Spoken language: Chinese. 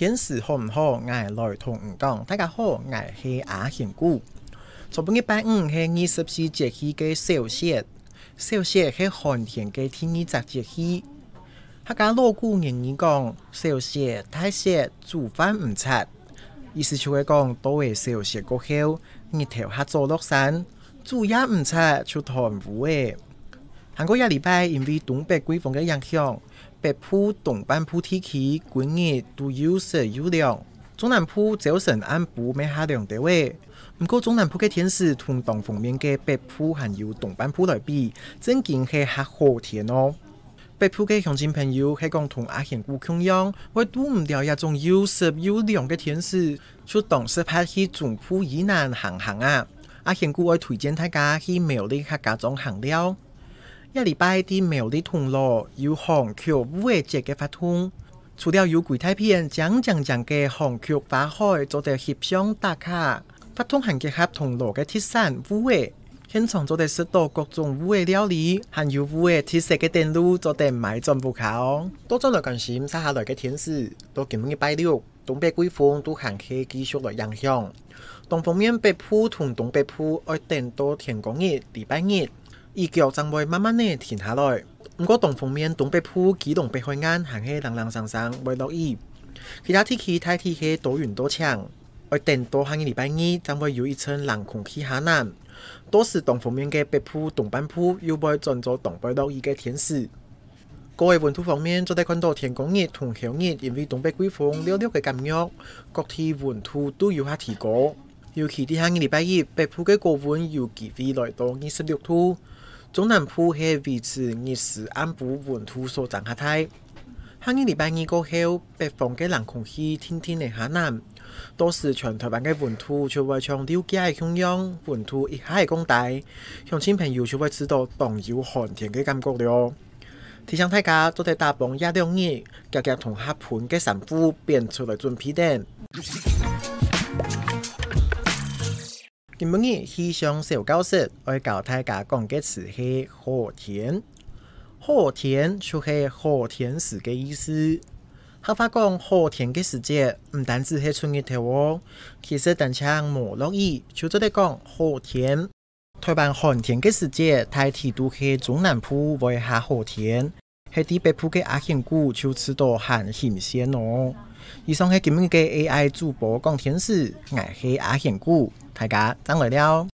天时好唔好？我来同你讲。大家好，我是阿贤古。昨半拜五是二十四节气个小雪，小雪是寒天个第二十节气。客家老古人伊讲，小雪太雪煮饭唔插，意思就个讲，都会小雪过后，日头下做落山煮也唔插，就烫糊个。韩国亚礼拜，因为东北季风的影响，北部东半铺天气今日都有色有凉。中南部早晨按浦未下凉的话，不过中南部的天气同东方面的北部还有东半铺来比，真很好天哦。北部的乡亲朋友，希讲同阿贤姑倾样，会度唔到一种有湿有凉的天气，就当是拍去中部以南行行啊！阿贤姑会推荐大家去庙里客家中行了。一礼拜啲廟啲通路，有红曲五味街嘅发通，除了有鬼太片讲讲讲嘅红曲发海做得协商打卡，发通还结合同路嘅特色五味，现场做的十多各种五味料理，还有五味特色的电路做的买盡無求。多種来关心食，撒下来的天使，多今蚊嘅擺料，东北鬼风都係可以续来影响。东方面北部同东北部爱等到天光日，礼拜日一脚将会慢慢呢停下来，不过东方面东北铺几东北海岸行去冷冷爽爽，未落雨。其他天气天气多云多晴，而前多下个礼拜二将会有一层冷空气下南，多是东方面嘅北部东半铺又会转做东北多雨嘅天时。各位温度方面天看到天光热同后热，因为东北季风了了嘅减弱，各地温度都有下提高。尤其啲下个礼拜二北部嘅高温有几微来到二十六度。中南浦海的位置也是按部本土所长下胎，下个礼拜二过后，北方个冷空气，天天气下南，都是全台湾个温度就会从低海拔的中央本土以下的广大，乡亲朋友就会知道冬游寒天个感觉了。提醒大家都在大鹏亚两日，夹夹同下盘个散步变出来准备点。今日气象小教室，会教大家讲个词是“火田”。“火田”就是“火田时的意思。好法讲，火田嘅时节唔单止系春日头哦，其实邓车人莫乐意就做在讲火田。台湾旱田嘅时节，大体都系中南部为下火田，系地北部嘅阿信谷就吃到旱米鲜哦。以上是今日嘅 AI 主播讲天使，爱黑阿贤哥，大家掌握了。